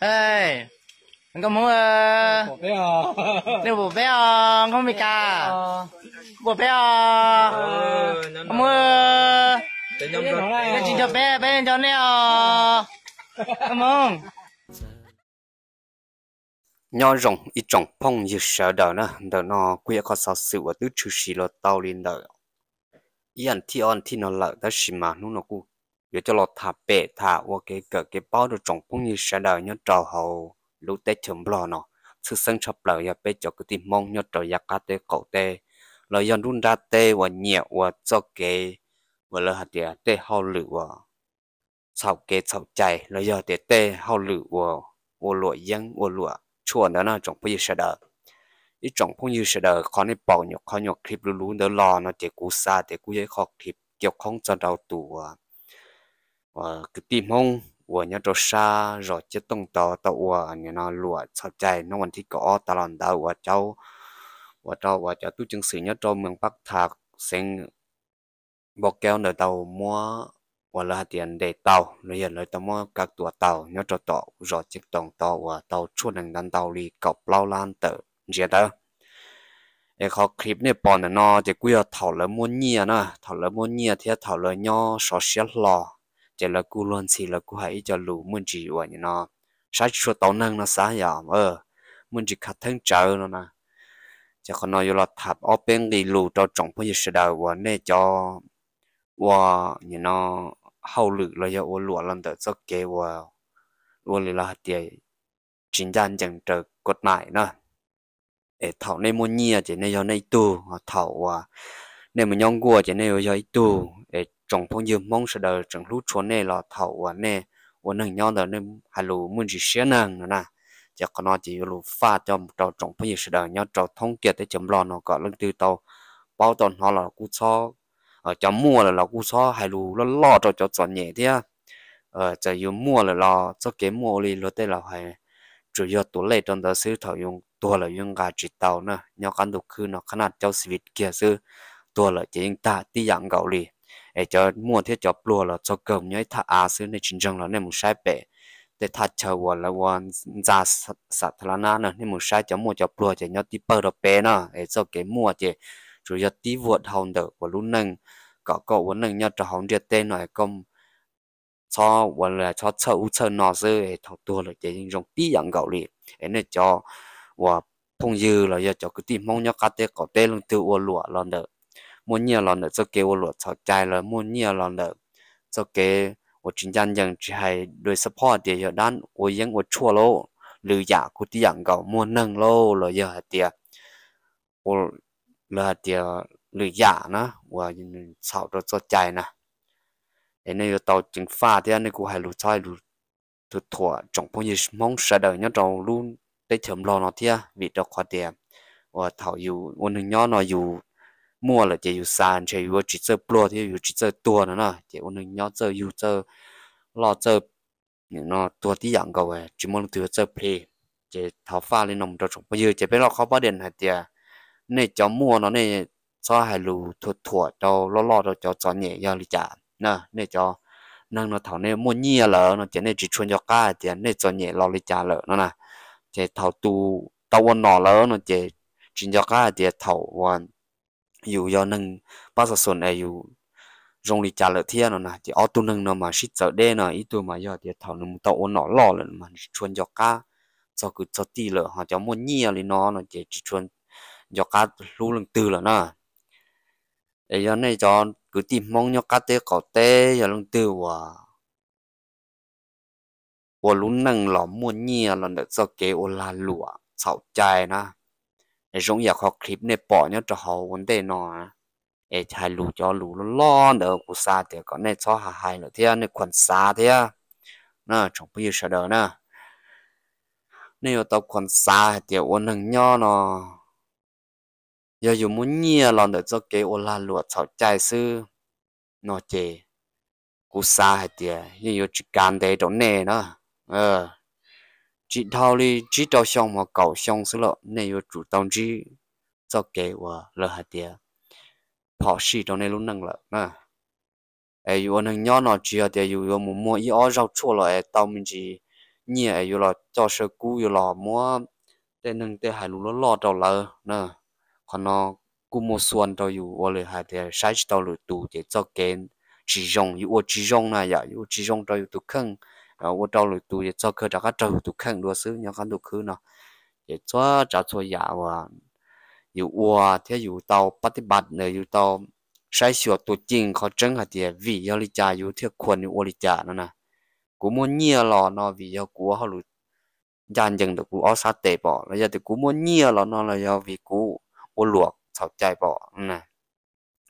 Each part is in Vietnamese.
ê anh có muốn ờ, bố bé à nếu bố bé à không bị cả à. bố bé à không ờ, muốn cái ờ, chuyện cho bé bé cho nè à không muốn nhỏ rồng ít trồng phong như sợ đỡ nữa đỡ nó quý có sao sự ở tứ chư xì lo tao lên đỡ yên thi on thi nó lợi đã xì mà nó nó cũng ยจะลอดทาเปทาว่าเกิดเก็บเป้าดูจงพงยิ่งเสียดายยจะเอาลูเตชมบลอเนาซึ่งสังชอบเหล่าอยากไปจอกติมองยจะอยากกัดเตะเกาเตะเรายันรุ่นดาเตว่าเหนียวว่าจะเกว่าเราหัดเดียเตะาหลือว่าชาวเกะชาวใจเราอยากเตะเขาหลือว่าวัวหลวยังวัวหลวยชั่วนาะจงพงยิ่งเสียดาีจงพงยิ่งเสียดายขอในเป่าหยกขอหยกคลิปลู้ๆเดี๋รอเนาะเจ้ากูซาเจ้ากูยัยขอคลิปเกี่ยวข้องจะเราตัว và ờ, cái tim hông của nhà trò xa rồi chết tông tàu tàu ờ, của nhà nó lụa sập chạy nó vẫn thích có ta lòn tàu của cháu của cháu của cháu tu chứng sĩ nhà trò miền bắc thạc sinh bọc keo nở tàu mua và là tiền để tàu rồi hiện lấy tàu mua các tua tàu nhớ cho tàu rồi chiếc tàu tàu của tàu chuột đằng đằng tàu đi cọc lao lan tự gì đó để họ clip này bọn nó chỉ quy thảo lấy mua nhia nữa thảo lấy mua nhia thì thảo lấy nhau sò xé lò จะละกูลนสีละกูหายจะลูมึงจีวะเนาะใช้ชัวตอนนั่งนะสายาม เออมึงจีขัดทั้งเจอแล้วนะ จะคนนอยู่ละทับอเป็นกีลูจอจงพยศดาวันเนจอว่าเนาะเฮาลึกเลยอหลัวลันเดจะเกว่าลัวเลยลาเตียจินจันจังเจอกฎหมายเนาะเอเถ่าในมุนเนียจะในย้อนในตู้เถ่าว่า ในมันยองกัวจะในย้อนตู้ trong phong nhiều mong sẽ đợi trong lúc chuẩn này là thầu và nè và nâng nhau đợi nên hà lù muốn gì xé nâng nữa nè chắc có nó chỉ lù pha cho một trong trong phong nhiều sẽ đợi nhau trong thông kiệt tới chấm lò nó có lưng từ tàu bao tuần họ là cú so ở chấm mua là là cú so hà lù nó lo cho cho chọn nhẹ thế ờ chỉ yêu mua là lo cho cái mua đi lo tên là hay chủ yếu tụ lệ trong đó sử thầu dùng tua là dùng gà chỉ tàu nữa nhau cán đồ khư nó khả năng cho sự việc kia sư tua là chỉ ta tí dạng gạo liền ai cho mua thiết cho plua là cho cầm nhớ thà à xứ này chính trong là nên một sai bể để thà chờ vào là vào ra sạt là na nữa nên một sai cho mua cho plua cho nhớ tí bơ đó bể nữa ai cho cái mua chứ chủ yếu tí vượt hồng được của lũ nâng có cậu vẫn nâng nhớ cho hồng địa tên này công cho vẫn là cho sợ u sợ nó sư ấy thọ tua là chỉ dùng tí dạng gạo lì ấy nên cho và phong dư là giờ cho cái tim mong nhớ cá tê có tê lưng tự u lụa lần được มูเนี่ยเราเดอ่ยจะเกวลวดสนใจเลยมูเนี่ยเราเดอ่ยจะเกี่ิวจั正ยังจะให้โดยสปอร์ตเดียวด้านโอยังโอชั่วโลหรืออยากกูที่อย่างเก่ามู่นึ่งโลเลยเยอะเดียวอเลยเดียวหรืออยากนะว่าสาวเราสนใจนะไอ้นี่ยตัวจึงฟาเที่อนี่กูให้รู้ใจรู้ตักถั่วจงพงยิ่งมองเสด็จยังจยรู้ได้เฉิมรอเนอะเที่ยวิดอกคอเดียวว่าเท่าอยู่วันหนึ่งย้อนเนาะอยู่มัวละเจอยวซานเชียวจิตเจอปลัวที่อยู่จิตเจอตัวนั่นาะเจ้าหนึ่งย่อเจออยู่เจอรอเจอเนาะตัวที่อย่างก็เว้จิมมันถือเจอเพเจียทอฟ้าเลยนมตัวชงไปยืดเจียเป็นรอเขาประเด็นหัดเจียในเจ้ามัวเนาะในซอหายลูถั่วถั่วเจ้าล้อล้อเจ้าจอนเนี่ยย่อลิจ่านาะในเจ้านั่งเนาะเท่าเนี่ยมัวเงี้ยเหรอเนาะเจ้าเน่จิตชวนยอก้าเจียในจอนเนี่ยลอลิจ่าเหรอเนาะนะเจ้าเท่าตูตะวันหนอเหรอเนาะเจียจินยอก้าเจียเท่าวันอยู่ยอนึงป้าสส่วนไออยู่รงลีจ่าเลเทียนนะที่ออตุนึงเนาะมาชิดเจอเด้เนาะอีตัวมายอเดียวเท่านึงตัวอ้นหนอหล่อเลยมันชวนยอก้าจะคือจะตีเลยฮะจะมั่วเงียเลยเนาะเนาะจะชวนยอก้ารู้เรื่องตื่นแล้วนะไอ้ยอนในจอน cứ tìm mong nhau cá tê cỏ tê giờ lưng tư hòa hòa lún nâng lỏ mua nhia lần đợt sau kế ô la lụa sạo chài na rong ya khó clip này bỏ nhớ cho họ vấn đề nó ê lù cho lù nó nữa của xa thì có này cho hà hai nữa thế này quần xa thế nó trong bây giờ sợ nữa nếu tao quần xa thì ôn hằng nho nó giờ dù muốn nhia lòn được cho cái ôn là lụa chảo chạy sư nó chê cú xa thì giờ chỉ cần để chỗ này nó ờ chỉ thao chỉ trao xong mà cầu xong số lọ chủ động chỉ cho kế và lỡ hạt tiền họ xì trong này luôn năng nè ai vừa năng nhỏ nó chỉ ở tiền vừa mua mua ít ở rau chua ai tao mình chỉ nhẹ ai vừa là cho sơ cú vừa là mua tên năng tên hải lũ nó lo trâu lợ nè còn nó cú mua xuân trâu vừa vừa lỡ hạt tiền sai trâu lỡ tù cho kế chỉ dùng vừa chỉ dùng này vậy vừa chỉ dùng trâu vừa 然后我找了都也找去找个找都看多事，人家看都去呢，也做找错牙哇，有哇，他有到八点八呢，有到晒小多金靠整下点胃要里家有条困的我里家呢呢，古么热了那胃要古好路，人人都古二三得吧，那要得古么热了那了要胃古我落吵架吧，嗯呢，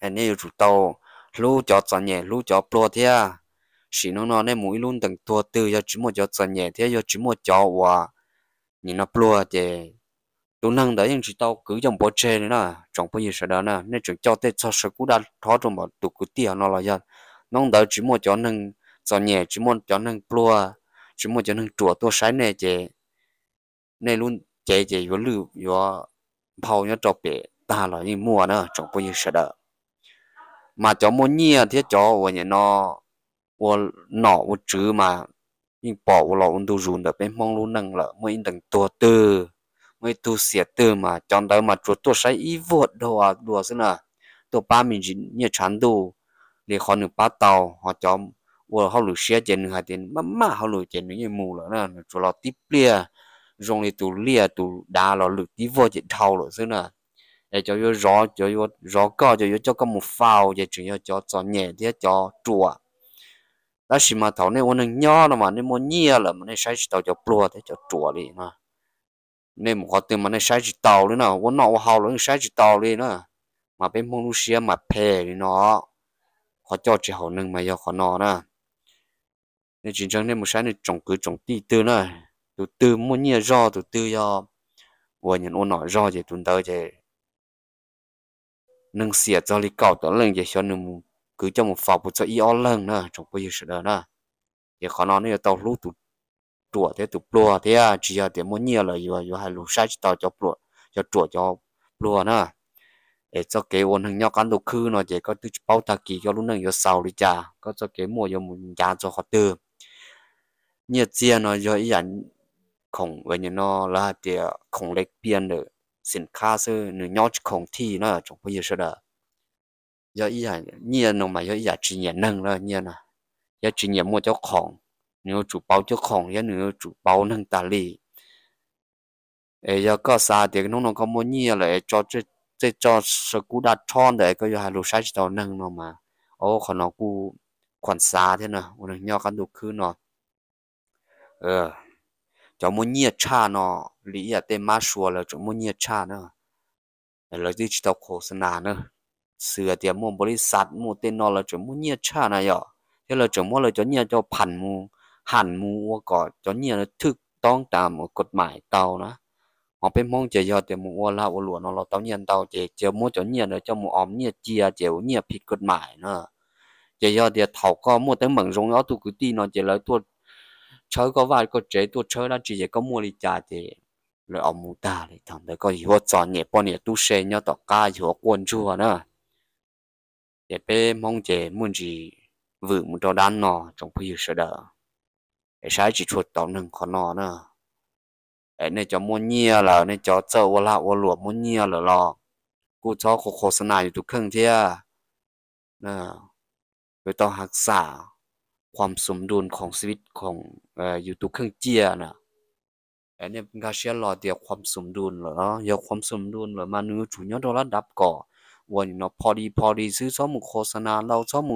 哎你有主到路叫怎样路叫不落的啊。chỉ nó nó nên mũi luôn từng tua từ giờ chỉ một cho chân nhẹ thế giờ chỉ một cho hòa nhìn nó plua thì đủ năng đấy nhưng chỉ tao cứ dòng bỏ chơi nữa nè trong bao nhiêu sợ đó nữa, nên chúng cho tết cho sợ cú đã thó trong bảo tụ cứ tiền nó là dân nông đỡ chỉ một cho nâng cho nhẹ chỉ một cho nâng plua chỉ một cho nâng chùa tua sái nè chị nên luôn chị chị vừa lưu vừa bao nhiêu trò bể ta là như mua nữa trong bao nhiêu sợ đó mà cho mua nhia thì cho vậy nó 我脑我折嘛，因 bỏ 我老 ông tu rùn được bên mong luôn nâng lợ mới đừng tua tư mới tu xẻ tư mà chọn đó mà chuột tua sai ý vượt đồ à đùa xin à ba mình chỉ như chán tu liền khó nửa ba tàu họ cho 我好路写见还点妈妈好路见你木了呢，做了地裂，容易都裂都打了路地方就掏了是呢。để cho vô rõ cho yo rõ co cho yo cho có một phao để chỉ yo cho cho nhẹ để cho chùa ta chỉ mà thảo này ông nhỏ nó mà nên muốn nhia à là mà nên sai chỉ tàu cho plua thế cho chùa đi nè nên một khó tiền mà nên sai chỉ tàu đấy nè ông nọ hào nó sai chỉ tàu đi nè à. mà bên Malaysia mà phe đi nó khó cho chỉ hậu nâng mà do khó nó nè nên chính chẳng nên một sai nên trồng cứ trồng tí tư nè từ từ muốn nhia à do từ từ do vừa nhận ông nọ do thì tuần tới thì nâng xịt cho lý cầu tới lên thì cho nâng cứ cho một phòng một cho y lần nữa trong bây giờ sự đó nữa thì khó nói nữa tàu lú tụ trùa thế tụ plua thế à chỉ là tiền muốn nhiều là vừa vừa hai lú sai tàu cho plua cho trùa cho plua nữa để cho cái ôn hình nhau cán đồ khư nó chỉ có từ bao ta kỳ cho lúc này giờ sau đi cha có cho cái mua cho một nhà cho họ tư nhiệt chia nó giờ ý ảnh khổng với những nó là thì khổng lệch biên được xin khá sư nữ nhau khổng thi nó trong bây giờ sự giờ ý là nhiều nông mà giờ ý là chỉ nhận nâng rồi nhiều nè giờ chỉ nhận mua cho khổng nếu chủ bao cho khổng giờ nếu chủ bao nâng ta li ấy giờ có xa thì nó nó có mua nhiều rồi cho cho cho cho sự cú đã tròn đấy có giờ hai lục sai chỉ tàu nâng nó mà ô còn nó cú còn xa thế nè một lần nhau cán đồ khứ nó ờ cho mua nhiều cha nó lý là tên má xua là cho mua nhiều cha nữa là đi chỉ tao khổ sân nữa เสือเตียมมบริษัทมูเตนนอเราจะมูเนียชานะยอเดี๋ยวเราจะมูเราจะเนียจะผันมูหันมูว่าก่อจะเนียเราทึกต้องตามกฎหมายเตานะมอเป็นมองจะยอเตียมูว่าเราหลวนเราเตาเนียเตาเจเจมวจะเนียเราจะมูออมเนียเจียเจียวเนียผิดกฎหมายเนาะจะยอเดียเ่าก็มวแต่เหมือนรงเอตุกตีนอนเจแล้วตัวเชยก็ว่าก็เจตัวเชยแล้วจีจก็มูลิจาเจเลยเอามูตาเลยทำแ้วก็หัวจอนเนี่ยปอนเนี่ยตู้เชนเนี่ยต่อกาหัวกวนชัวเนาะเยเป้มงเจมุ่งจีวุ่มุตัวดันนอจงพูดเสดอใช้จีตชดต่อหนึ่งคนนอเนอะไอ้เนี่ยจะมุ่งเงีย แล้วเนี่ยจะเจ้าวะละวัวหลวงมุ่งเงีย แล้วหรอกูชอบโฆษณาอยู่ทุกครั้งเที่ยเนอะไปต่อหักษาความสมดุลของชีวิตของเอออยู่ทุกครั้งเจียนะไอ้เนี่ยเป็นการเชื่อหล่อเดียวความสมดุลเหรอเดียวความสมดุลเหรอมาเนื้อจุญญ์ยอดระดับก่อวันนพพออดดี我你那跑里跑里ม什么โฆษณาเราอ什么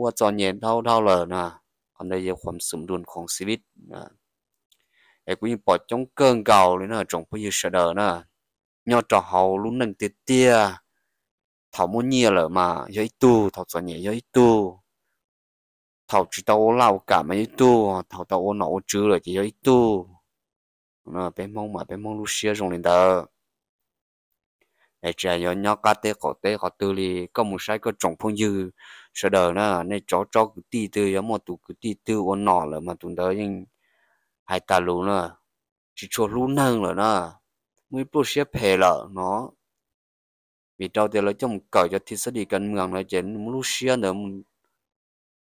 ว่าจอนเย็นเท่าเท่าเลยนะอันนี้เคือความสมดุลของชีวิตนะไอ้กูยิ่งปอดจงเกินเก่าเลยนะจงพยศเดินะยอดจ่อเฮาลุ้นหนึ่งเตี้ยเท่ามุ่งเงียเลยมาย้อยตู้เท่าจอนเย็นย้อยตู้เท่าจิตตัวเล่ากมมาย้อยตู้เท่าตาโอหนอจื้อเลยจะย้อยตู้นะเป็นมองมาเป็นมองลูเชียจงเลยเด้อ ai trẻ nhỏ nhỏ cá tế có tế có tư li có một sai có trồng phong dư sợ đời nó nên chó chó cứ tì tư giống một tụ cứ tì tư ôn nọ là mà tụng đó nhưng hai ta lú nữa chỉ cho lú nâng rồi nó mới bút xếp hè lợ nó vì đâu tiên là trong cởi cho thiết sẽ đi cần mường là chén lú xia nữa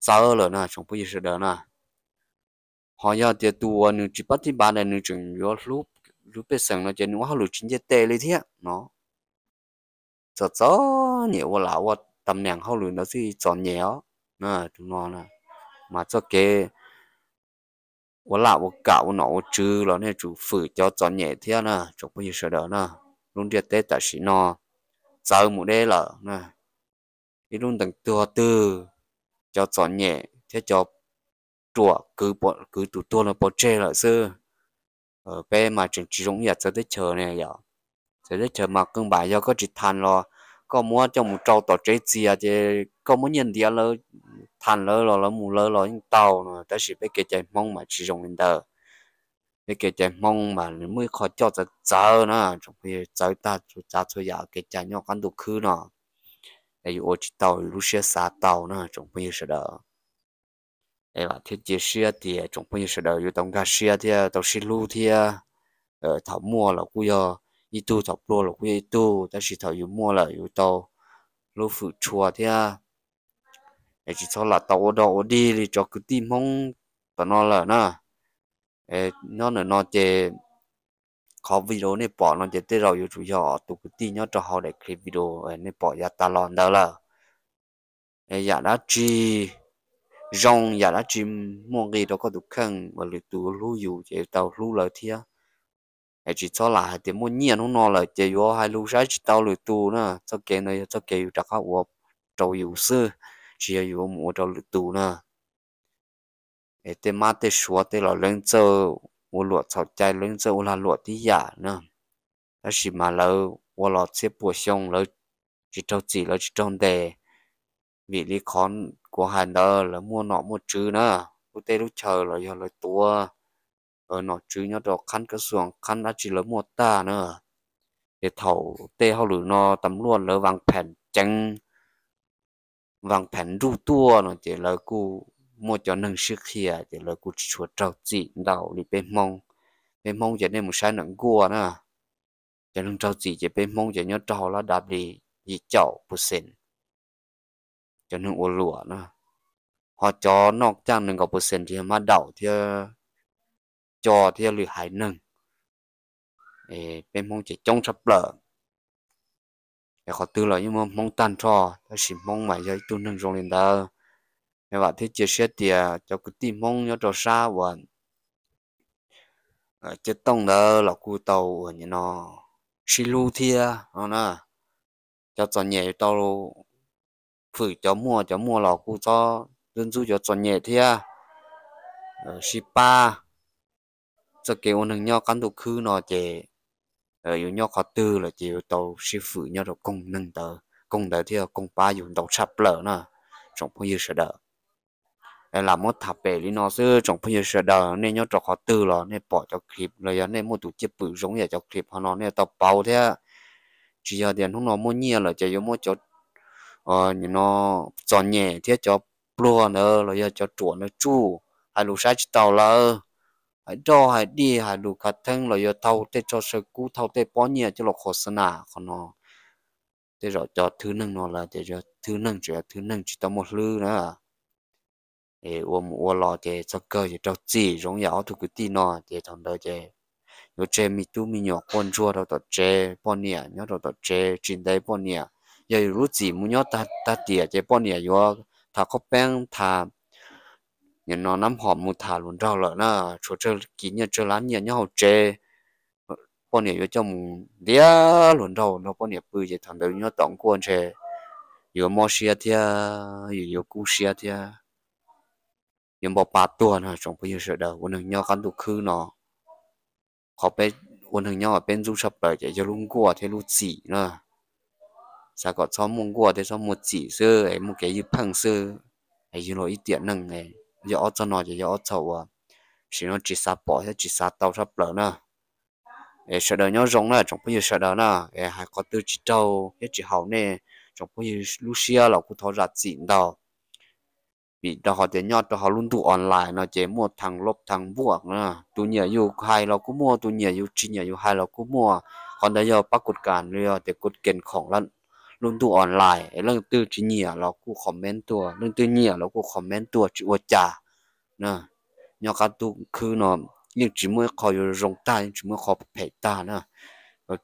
sao rồi nữa trong bây giờ sợ đời nữa họ giờ tiệt tu nữa chỉ bắt thì ba này nữa chừng vô lúc lúc bây giờ là chén nó họ lú chính chế tê lấy thế nó cho cho nhiều quá lão quá tầm nàng hao lùi nó gì chọn nhẹ, nè chúng nó nè mà cho kê quá lão quá cạo nó trừ là nè, chú phử cho chọn nhẹ thế nè chú bây giờ đó nè luôn đi tết tại sĩ nó giờ một đây là nè đi luôn tầng tua tư cho chọn nhẹ thế cho chùa cứ bọn cứ tụt tua là bỏ chê là sư ở bên mà trường chỉ giống nhà tới chờ này vậy dạ thế đấy chờ mà cưng bà do có chỉ than lo có mua cho một trâu tàu chế gì à chứ có muốn nhận địa lơ than lơ lo lơ mù lơ lo những tàu nó đã chỉ biết cái chạy mong mà chỉ dùng lên tờ biết cái chạy mong mà mới khó cho tờ chờ nữa, chúng khi chờ ta chú cha chú già cái chạy nhau con đồ khứ nó ấy ô chỉ tàu lúc xe xa tàu nữa, chúng khi sẽ đỡ ấy là thiết chế xe thì chúng khi sẽ đỡ yêu động ca xe thì tàu xe lưu thì ờ thảo mua là cũng yo 一度找不了过一度，但是他又摸了又到老虎戳的，哎，只操了到我到我的里找个地方把那了呢，哎，那那那的。khó video này bỏ nó chỉ tới rồi chủ yếu tụ cái tin nhớ cho họ để clip video này bỏ ra ta lon đó là giả đã chi rong giả đã chi mua gì đó có được khăn và lựa tụ lưu dụ để tàu lưu lợi thiệt ai chỉ cho là thì muốn nhiên nó nó là chỉ vô hai lúc sáng chỉ tao lười tu nữa cho cái này cho cái yêu đặc học uop trâu yếu sư chỉ yêu mua trâu lười tu nữa ai thì mà thì xóa thì là lên cho u luật sau chạy lên cho u là luật thì giả nữa đó chỉ mà lỡ u là xếp bổ xong lỡ chỉ trâu chỉ lỡ chỉ trâu đề vì lý khó của hai đó là mua nọ mua chứ nữa u tê lúc chờ là do lời tua ở ờ, nó chứ nhá đó khăn cái xuồng khăn đã chỉ là một ta nữa để thầu tê hao lử nó tấm luôn lỡ vàng phèn chăng vàng phèn ru tua nó chỉ là cu một cho nâng sức kia chỉ là cu chuột trâu chị đầu đi bên mong bên mong chỉ nên một sai nặng gua nữa chỉ nâng trâu chị chỉ bên mong chỉ nhớ trâu là đạp đi gì chậu bù xin cho nâng ô lụa nữa họ cho nọc trang nâng gặp bù xin thì mà đậu thì cho theo lì hải nâng ê bên mong chỉ trông sập lợ để họ tư lợi nhưng mà mong tan cho ta chỉ mong mà giới tu nâng rong lên đó mẹ bảo thế chia sẻ tiền à, cho cái tim mong nhớ cho xa và ờ, chế tông đó là cu tàu ở nhà nó xí lu thia nó nè cho cho nhẹ tàu phử cho mua cho mua là cu cho đơn du cho cho nhẹ thia ở xí ba cho kiểu nâng nhau cán đồ khứ nó chè ở ờ, yếu nhau khó tư là chè tàu sư phụ nhau đồ công nâng tờ công tờ thì công ba dùng tàu sập lỡ nè trong phong yêu sợ đỡ là một thập bể lý nó xưa trong phong yêu sợ đỡ nên nhau trò khó tư là nên bỏ cho clip rồi nên một tổ chức bự giống vậy cho clip họ nó nên tàu bao thế chỉ giờ tiền không nó mua nhiều là chỉ có mua cho ờ như nó cho nhẹ thế cho plua nữa rồi giờ cho chuột nó chu hai lũ sai tàu là ai cho ai đi ai đủ cả thân là yêu thâu tê cho sự cú thâu tê bỏ nhẹ cho là khó sân à còn nó tê rồi cho thứ năng nó là tê rồi thứ năng chỉ thứ năng chỉ tao một lư nữa để ôm ô lo để cho cơ chỉ cho chỉ giống nhau thuộc cái tin nó tê thằng đó tê nhớ chơi mi tu mi nhỏ con chua đâu tao chê bỏ nhẹ nhớ đâu tao chê trên đây bỏ nhẹ giờ rút gì muốn nhớ ta ta tiệt chê bỏ nhẹ vô thà có bèn thà nhà nó nắm họ một thả luôn rau lợn nó chỗ chơi kỹ nhà chơi lá nhà nhau chê ờ, bọn nhà vô trong đĩa luôn rau nó bọn nhà bự gì thằng đầu nhau tổng quân chê yếu mò xia thia yếu yếu cú xia thia nhưng bỏ ba tuần hả trong bây giờ sợ đầu quân hình nhau cắn tụ khứ nó họ bên quân hình nhau ở bên du sập lại chạy cho luôn của thế luôn chỉ nữa sao có cho mông của thế cho một chỉ sơ ấy một cái gì phẳng sơ ấy như nó ít tiền nâng này giờ ở chỗ nào giờ ở chỗ à chỉ nó chỉ sa bỏ hết chỉ sa tàu sắp lỡ nữa để sợ đời nhau rong nữa trong bây giờ sợ đời nữa để hai có tư chỉ trâu hết chỉ hậu nè trong bây giờ Lucia là cũng thọ ra chuyện đâu vì đó họ để nhau đó họ luôn tụ online nó chỉ mua thằng lốp thằng buộc nữa tụ nhờ yêu hai là cũng mua tụ nhờ yêu chỉ nhờ yêu hai là cũng mua còn đây giờ bắt cột cản nữa, để cột kiện khổng lắm. ลงตัวออนไลน์เรื่องตัวจีเนียเรากูคอมเมนต์ตัว เรื่องตัวเนียเรากูคอมเมนต์ตัวจีวจ่าเนาะยงการตัวคือเนาะยังจีมือคอยรงตายังจีมือคอยเผยตาเนาะ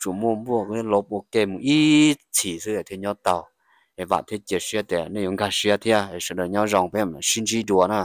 จูมัวมัวกยลบโอเกมอีฉีเสื้อเทียนยอเต่าไอ้บาดเทียเจียเสียแต่ในยังการเสียเทียไอ้เสนอยอรองเป็นมนชินจีดัวเนาะ